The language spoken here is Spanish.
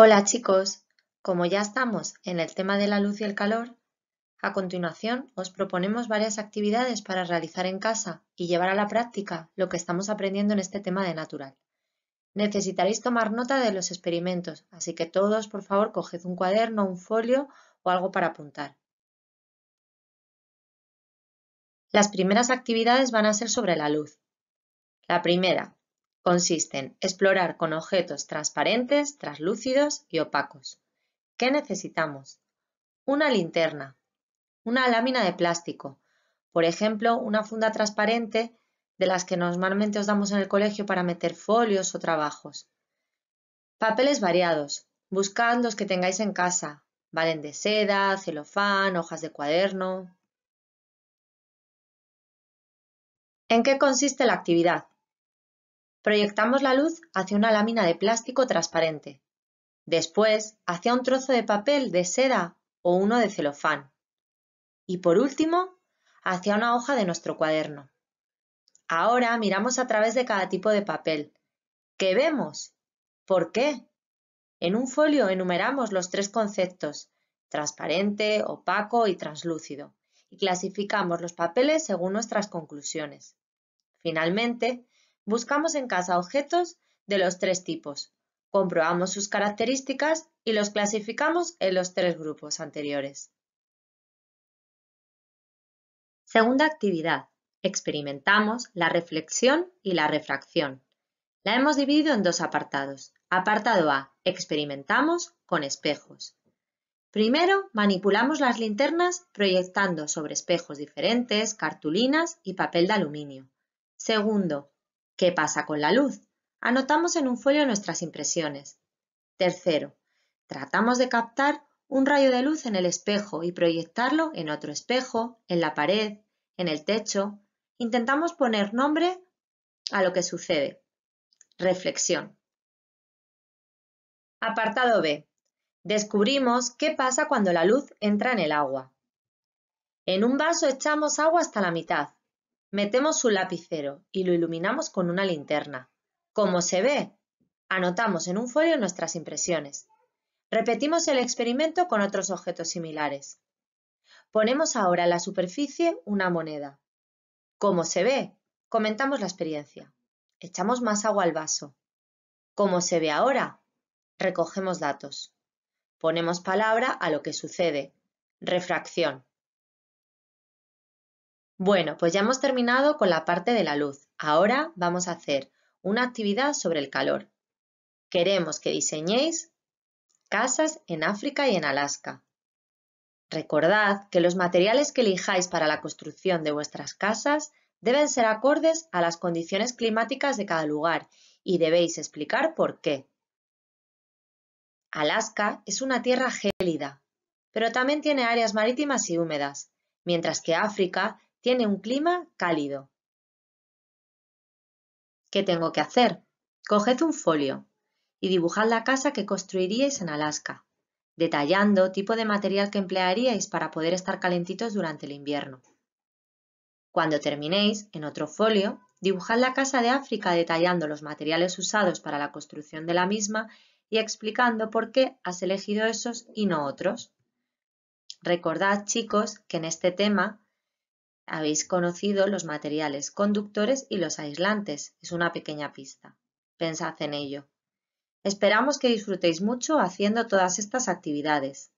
Hola chicos, como ya estamos en el tema de la luz y el calor, a continuación os proponemos varias actividades para realizar en casa y llevar a la práctica lo que estamos aprendiendo en este tema de natural. Necesitaréis tomar nota de los experimentos, así que todos por favor coged un cuaderno, un folio o algo para apuntar. Las primeras actividades van a ser sobre la luz. La primera, Consisten en explorar con objetos transparentes, translúcidos y opacos. ¿Qué necesitamos? Una linterna, una lámina de plástico, por ejemplo, una funda transparente de las que normalmente os damos en el colegio para meter folios o trabajos. Papeles variados. Buscad los que tengáis en casa. Valen de seda, celofán, hojas de cuaderno. ¿En qué consiste la actividad? Proyectamos la luz hacia una lámina de plástico transparente, después hacia un trozo de papel de seda o uno de celofán y por último hacia una hoja de nuestro cuaderno. Ahora miramos a través de cada tipo de papel. ¿Qué vemos? ¿Por qué? En un folio enumeramos los tres conceptos, transparente, opaco y translúcido, y clasificamos los papeles según nuestras conclusiones. Finalmente, Buscamos en casa objetos de los tres tipos, comprobamos sus características y los clasificamos en los tres grupos anteriores. Segunda actividad. Experimentamos la reflexión y la refracción. La hemos dividido en dos apartados. Apartado A. Experimentamos con espejos. Primero, manipulamos las linternas proyectando sobre espejos diferentes, cartulinas y papel de aluminio. Segundo, ¿Qué pasa con la luz? Anotamos en un folio nuestras impresiones. Tercero, tratamos de captar un rayo de luz en el espejo y proyectarlo en otro espejo, en la pared, en el techo. Intentamos poner nombre a lo que sucede. Reflexión. Apartado B. Descubrimos qué pasa cuando la luz entra en el agua. En un vaso echamos agua hasta la mitad. Metemos un lapicero y lo iluminamos con una linterna. ¿Cómo se ve? Anotamos en un folio nuestras impresiones. Repetimos el experimento con otros objetos similares. Ponemos ahora en la superficie una moneda. ¿Cómo se ve? Comentamos la experiencia. Echamos más agua al vaso. ¿Cómo se ve ahora? Recogemos datos. Ponemos palabra a lo que sucede. Refracción. Bueno, pues ya hemos terminado con la parte de la luz. Ahora vamos a hacer una actividad sobre el calor. Queremos que diseñéis casas en África y en Alaska. Recordad que los materiales que elijáis para la construcción de vuestras casas deben ser acordes a las condiciones climáticas de cada lugar y debéis explicar por qué. Alaska es una tierra gélida, pero también tiene áreas marítimas y húmedas, mientras que África tiene un clima cálido. ¿Qué tengo que hacer? Coged un folio y dibujad la casa que construiríais en Alaska, detallando tipo de material que emplearíais para poder estar calentitos durante el invierno. Cuando terminéis, en otro folio, dibujad la casa de África detallando los materiales usados para la construcción de la misma y explicando por qué has elegido esos y no otros. Recordad, chicos, que en este tema habéis conocido los materiales conductores y los aislantes. Es una pequeña pista. Pensad en ello. Esperamos que disfrutéis mucho haciendo todas estas actividades.